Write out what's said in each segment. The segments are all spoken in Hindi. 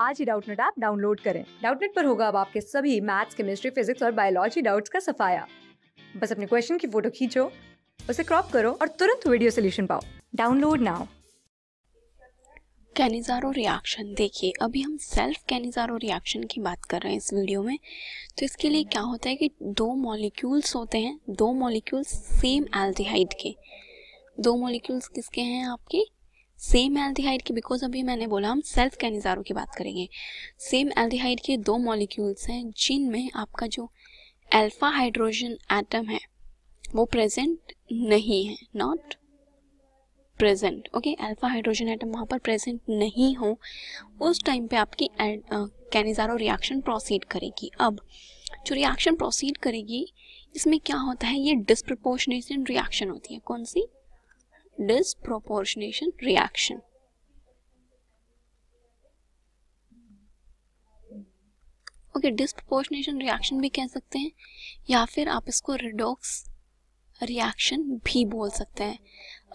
आज ही डाउटनेट ऐप डाउनलोड करें डाउटनेट पर होगा अब आपके सभी मैथ्स केमिस्ट्री फिजिक्स और बायोलॉजी डाउट्स का सफाया बस अपने क्वेश्चन की फोटो खींचो उसे क्रॉप करो और तुरंत वीडियो सोल्यूशन पाओ डाउनलोड नाउ कैनिज़ारो रिएक्शन देखिए अभी हम सेल्फ कैनिज़ारो रिएक्शन की बात कर रहे हैं इस वीडियो में तो इसके लिए क्या होता है कि दो मॉलिक्यूल्स होते हैं दो मॉलिक्यूल्स सेम एल्डिहाइड के दो मॉलिक्यूल्स किसके हैं आपके सेम एल्डिहाइड की बिकॉज अभी मैंने बोला हम सेल्फ कैनिजारों की बात करेंगे सेम एल्डिहाइड के दो मॉलिक्यूल्स हैं जिनमें आपका जो अल्फा हाइड्रोजन एटम है वो प्रेजेंट नहीं है not present okay alpha hydrogen atom वहाँ पर प्रेजेंट नहीं हो उस टाइम पे आपकी कैनिजारो रिएक्शन प्रोसीड करेगी अब जो रिएक्शन प्रोसीड करेगी इसमें क्या होता है ये डिस्प्रपोर्शनेशन रिएक्शन होती है कौन सी disproportionation reaction. Okay disproportionation reaction भी कह सकते हैं या फिर आप इसको रिडोक्स रिएक्शन भी बोल सकते हैं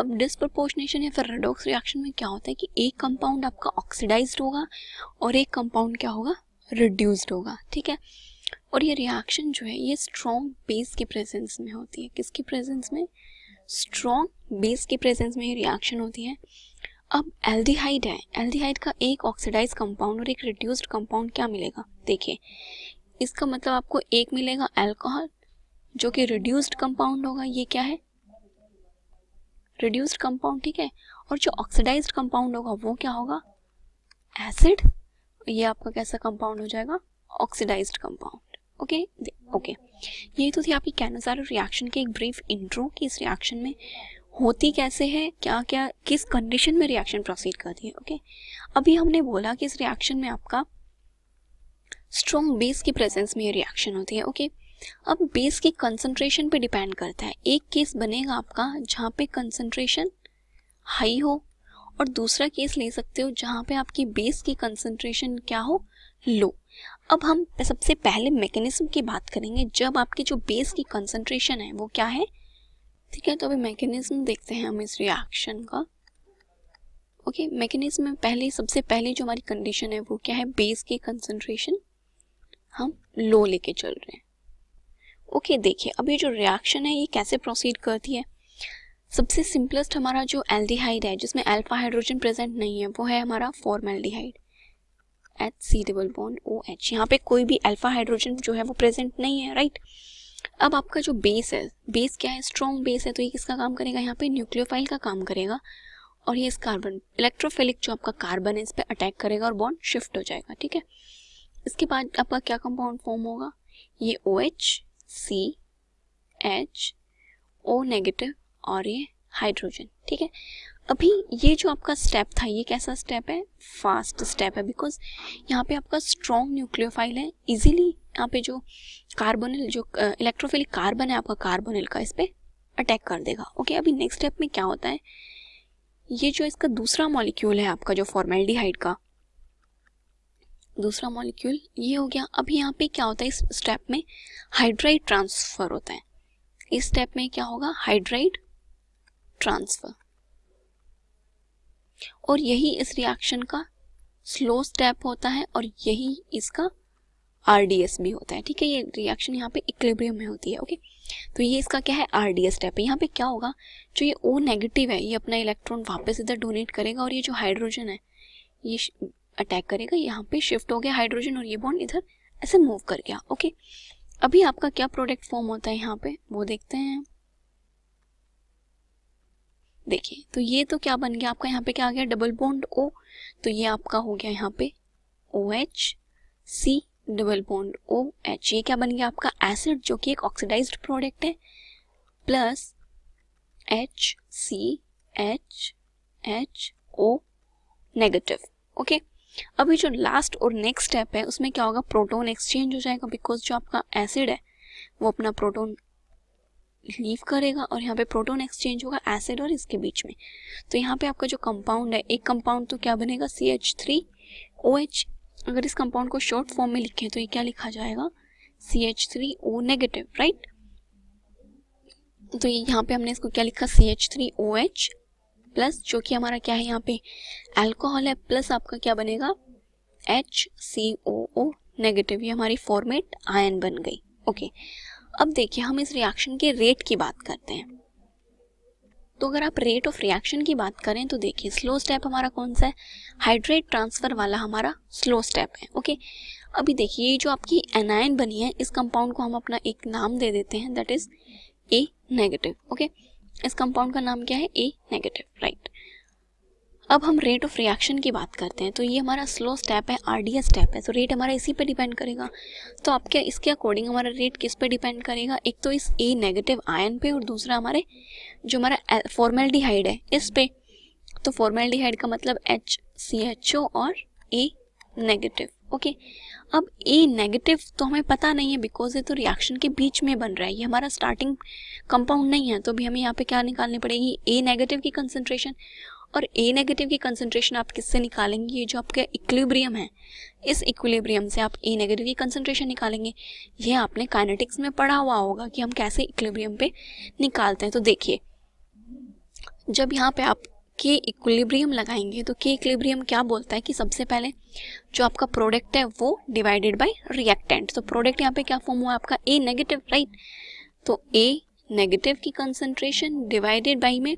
अब डिस्प्रपोर्शनेशन या फिर रिडोक्स रिएक्शन में क्या होता है कि एक कंपाउंड आपका ऑक्सीडाइज्ड होगा और एक कंपाउंड क्या होगा रिड्यूस्ड होगा ठीक है और ये रिएक्शन जो है ये स्ट्रॉन्ग बेस की प्रेजेंस में होती है किसकी प्रेजेंस में स्ट्रॉन्ग बेस के प्रेजेंस में ये रिएक्शन होती है अब एल्डिहाइड है एल्डिहाइड का एक ऑक्सीडाइज कंपाउंड और एक रिड्यूस्ड कंपाउंड क्या मिलेगा देखिए इसका मतलब आपको एक मिलेगा एल्कोहल जो कि रिड्यूस्ड कंपाउंड होगा ये क्या है रिड्यूस्ड कंपाउंड ठीक है और जो ऑक्सीडाइज कंपाउंड होगा वो क्या होगा एसिड ये आपका कैसा कंपाउंड हो जाएगा oxidize compound okay okay okay. यही तो थी आपकी कैनोजारो रिएक्शन के एक ब्रीफ इंट्रो कि इस रिएक्शन में होती कैसे है क्या क्या किस कंडीशन में रिएक्शन प्रोसीड करती है ओके okay? अभी हमने बोला कि इस रिएक्शन में आपका स्ट्रॉन्ग बेस की प्रेजेंस में ये रिएक्शन होती है ओके okay? अब बेस की कंसंट्रेशन पे डिपेंड करता है एक केस बनेगा आपका जहाँ पे कंसंट्रेशन हाई हो और दूसरा केस ले सकते हो जहाँ पे आपकी बेस की कंसंट्रेशन क्या हो लो अब हम सबसे पहले मैकेनिज्म की बात करेंगे जब आपकी जो बेस की कंसंट्रेशन है वो क्या है ठीक है तो अभी मैकेनिज्म देखते हैं हम इस रिएक्शन का ओके मैकेनिज्म में पहले सबसे पहले जो हमारी कंडीशन है वो क्या है बेस की कंसंट्रेशन हम लो लेके चल रहे हैं ओके देखिए अब ये जो रिएक्शन है ये कैसे प्रोसीड करती है सबसे सिंपलेस्ट हमारा जो एल्डिहाइड है जिसमें अल्फा हाइड्रोजन प्रेजेंट नहीं है वो है हमारा formaldehyde H C double bond O H यहाँ पे कोई भी अल्फा हाइड्रोजन जो है वो प्रेजेंट नहीं है राइट अब आपका जो बेस है बेस क्या है स्ट्रॉन्ग बेस है तो ये किसका काम करेगा यहाँ पे न्यूक्लियोफाइल का काम करेगा और ये इस कार्बन इलेक्ट्रोफिलिक जो आपका कार्बन है इस पर अटैक करेगा और बॉन्ड शिफ्ट हो जाएगा ठीक है इसके बाद आपका क्या कंपाउंड फॉर्म होगा ये O H C H O negative और ये हाइड्रोजन ठीक है अभी ये जो आपका स्टेप था ये कैसा स्टेप है फास्ट स्टेप है बिकॉज यहाँ पे आपका स्ट्रॉन्ग न्यूक्लियोफाइल है इजीली यहाँ पे जो कार्बोनिल जो इलेक्ट्रोफिलिक कार्बन है आपका कार्बोनिल का इस पर अटैक कर देगा ओके अभी नेक्स्ट स्टेप में क्या होता है ये जो इसका दूसरा मॉलिक्यूल है आपका जो फॉर्मेल्डिहाइड का दूसरा मॉलिक्यूल ये हो गया अभी यहाँ पे क्या होता है इस स्टेप में हाइड्राइड ट्रांसफ़र होता है इस स्टेप में क्या होगा हाइड्राइड ट्रांसफ़र और यही इस रिएक्शन का स्लो स्टेप होता है और यही इसका आर भी होता है ठीक है ये रिएक्शन यहाँ पे इक्लेबियम में होती है ओके तो ये इसका क्या है आर डी स्टेप है यहाँ पे क्या होगा जो ये ओ नेगेटिव है ये अपना इलेक्ट्रॉन वापस इधर डोनेट करेगा और ये जो हाइड्रोजन है ये अटैक करेगा यहाँ पे शिफ्ट हो गया हाइड्रोजन और ये बॉन्ड इधर ऐसे मूव कर गया ओके अभी आपका क्या प्रोडक्ट फॉर्म होता है यहाँ पे वो देखते हैं देखिए तो ये तो क्या बन गया आपका यहाँ पे क्या आ गया डबल बॉन्ड ओ तो ये आपका हो गया यहाँ पे O H C double bond O H ये क्या बन गया आपका एसिड जो कि एक ऑक्सीडाइज्ड प्रोडक्ट है plus H C H H O negative okay अभी जो लास्ट और नेक्स्ट स्टेप है उसमें क्या होगा प्रोटोन एक्सचेंज हो जाएगा बिकॉज जो आपका एसिड है वो अपना प्रोटोन लीव करेगा और यहाँ पे प्रोटोन एक्सचेंज होगा एसिड और इसके बीच में तो यहाँ पे आपका जो कंपाउंड है एक कंपाउंड तो क्या बनेगा C H three O H अगर इस कंपाउंड को शॉर्ट फॉर्म में लिखें तो ये क्या लिखा जाएगा C H three O negative right तो ये यहाँ पे हमने इसको क्या लिखा C H three O H plus जो कि हमारा क्या है यहाँ पे एल्कोहल है प्लस आपका क्या बनेगा एच सी ओ ओ नेगेटिव ये हमारी फॉर्मेट आयन बन गई ओके okay. अब देखिए हम इस रिएक्शन के रेट की बात करते हैं तो अगर आप रेट ऑफ रिएक्शन की बात करें तो देखिए स्लो स्टेप हमारा कौन सा है हाइड्रेट ट्रांसफ़र वाला हमारा स्लो स्टेप है ओके अभी देखिए ये जो आपकी एनायन बनी है इस कंपाउंड को हम अपना एक नाम दे देते हैं that is A negative okay इस कंपाउंड का नाम क्या है ए नेगेटिव राइट अब हम रेट ऑफ रिएक्शन की बात करते हैं तो ये हमारा स्लो स्टेप है आरडीएस स्टेप है तो रेट हमारा इसी पे डिपेंड करेगा तो आपके इसके अकॉर्डिंग हमारा रेट किस पे डिपेंड करेगा एक तो इस ए नेगेटिव आयन पे और दूसरा हमारे जो हमारा फॉर्मेल्डिहाइड है इस पे तो फॉर्मेल्डिहाइड का मतलब एच सी एच ओ और ए नेगेटिव ओके अब ए नेगेटिव तो हमें पता नहीं है बिकॉज ये तो रिएक्शन के बीच में बन रहा है ये हमारा स्टार्टिंग कंपाउंड नहीं है तो भी हमें यहाँ पे क्या निकालनी पड़ेगी ए नेगेटिव की कंसनट्रेशन और ए नेगेटिव की कंसंट्रेशन आप किससे निकालेंगे ये जो आपका इक्विलिब्रियम है इस इक्विलिब्रियम से आप ए नेगेटिव की कंसंट्रेशन निकालेंगे ये आपने काइनेटिक्स में पढ़ा हुआ होगा कि हम कैसे इक्विलिब्रियम पे निकालते हैं तो देखिए जब यहाँ पे आप के इक्विलिब्रियम लगाएंगे तो के इक्विलिब्रियम क्या बोलता है कि सबसे पहले जो आपका प्रोडक्ट है वो डिवाइडेड बाई रिएक्टेंट तो प्रोडक्ट यहाँ पे क्या फॉर्म हुआ आपका ए नेगेटिव राइट तो ए नेगेटिव की कंसंट्रेशन डिवाइडेड बाई में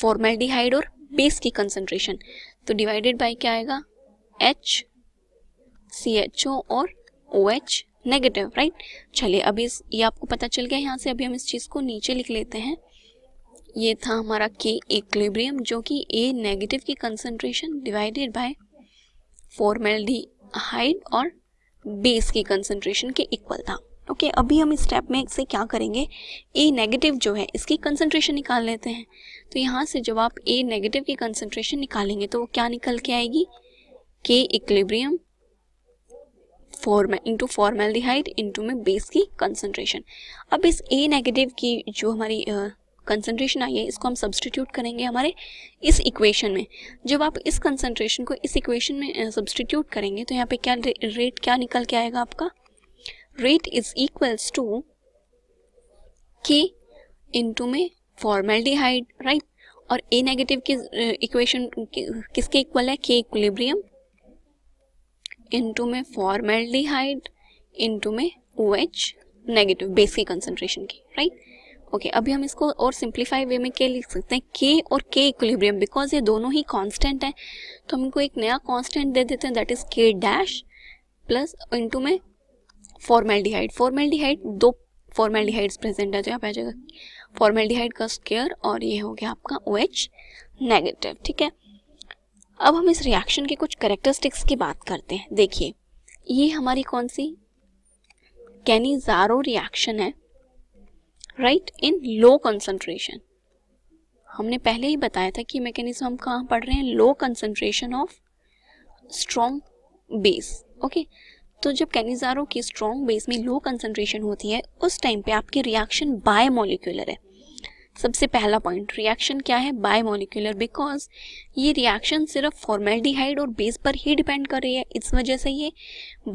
फॉर्मेल्डिहाइड और बेस की कंसंट्रेशन तो डिवाइडेड बाई क्या आएगा एच सी एच ओ और ओ एच नेगेटिव राइट चलिए अभी ये आपको पता चल गया यहाँ से अभी हम इस चीज़ को नीचे लिख लेते हैं ये था हमारा के इक्लिब्रियम जो कि ए नेगेटिव की concentration divided by formaldehyde और बेस की कंसेंट्रेशन के इक्वल था ओके okay, अभी हम इस स्टेप में से क्या करेंगे ए नेगेटिव जो है इसकी कंसंट्रेशन निकाल लेते हैं तो यहाँ से जब आप ए नेगेटिव की कंसंट्रेशन निकालेंगे तो वो क्या निकल के आएगी K equilibrium formal into formaldehyde into में बेस की कंसंट्रेशन अब इस ए नेगेटिव की जो हमारी कंसंट्रेशन आई है इसको हम सब्सटीट्यूट करेंगे हमारे इस इक्वेशन में जब आप इस कंसंट्रेशन को इस इक्वेशन में सब्सटीट्यूट करेंगे तो यहाँ पे क्या रेट क्या निकल के आएगा आपका rate is equals to K into में फॉर्मेल्डिहाइड राइट और ए नेगेटिव की इक्वेशन किसके इक्वल है के इक्वलिब्रियम इंटू में फॉर्मेल्डिहाइड इंटू में ओ एच नेगेटिव बेस की कंसनट्रेशन की राइट ओके अभी हम इसको और सिंप्लीफाई वे में के लिख सकते हैं के और के इक्वलिब्रियम बिकॉज ये दोनों ही कॉन्स्टेंट हैं तो हमको एक नया कॉन्स्टेंट दे देते हैं that is K dash plus into में फॉर्मेल्डिहाइड फॉर्मेल्डिहाइड दो फॉर्मेल्डिहाइड्स प्रेजेंट है जो आप जाएगा फॉर्मेल्डिहाइड का स्केयर और ये हो गया आपका ओ एच नेगेटिव ठीक है अब हम इस रिएक्शन के कुछ करेक्टरिस्टिक्स की बात करते हैं देखिए ये हमारी कौन सी कैनीजारो रिएक्शन है राइट इन लो कंसंट्रेशन हमने पहले ही बताया था कि मैकेनिज्म हम कहाँ पढ़ रहे हैं low concentration of strong base okay तो जब कैनिजारो की स्ट्रॉन्ग बेस में लो कंसनट्रेशन होती है उस टाइम पे आपकी रिएक्शन बाय मोलिकुलर है सबसे पहला पॉइंट रिएक्शन क्या है बाय मोलिकुलर बिकॉज ये रिएक्शन सिर्फ फॉर्मेल्डिहाइड और बेस पर ही डिपेंड कर रही है इस वजह से ये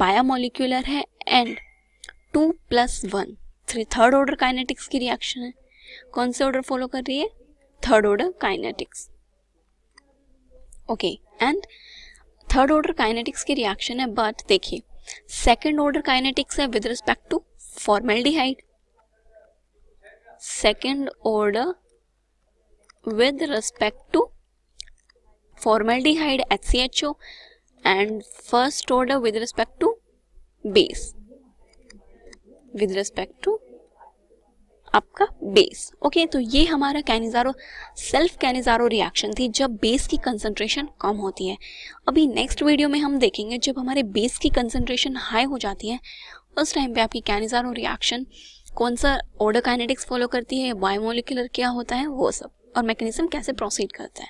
बायोमोलिकुलर है and two plus one three third order kinetics की रिएक्शन है कौन से ऑर्डर फॉलो कर रही है third order kinetics okay and third order kinetics की रिएक्शन है बट देखिए सेकेंड ऑर्डर काइनेटिक्स है with respect to formaldehyde second order with respect to formaldehyde HCHO and first order with respect to base with respect to आपका बेस ओके तो ये हमारा कैनिजारो सेल्फ कैनिजारो रिएक्शन थी जब बेस की कंसंट्रेशन कम होती है अभी नेक्स्ट वीडियो में हम देखेंगे जब हमारे बेस की कंसंट्रेशन हाई हो जाती है उस टाइम पे आपकी कैनिजारो रिएक्शन कौन सा ऑर्डर काइनेटिक्स फॉलो करती है बायोमोलिकुलर क्या होता है वो सब और मैकेनिज्म कैसे प्रोसीड करता है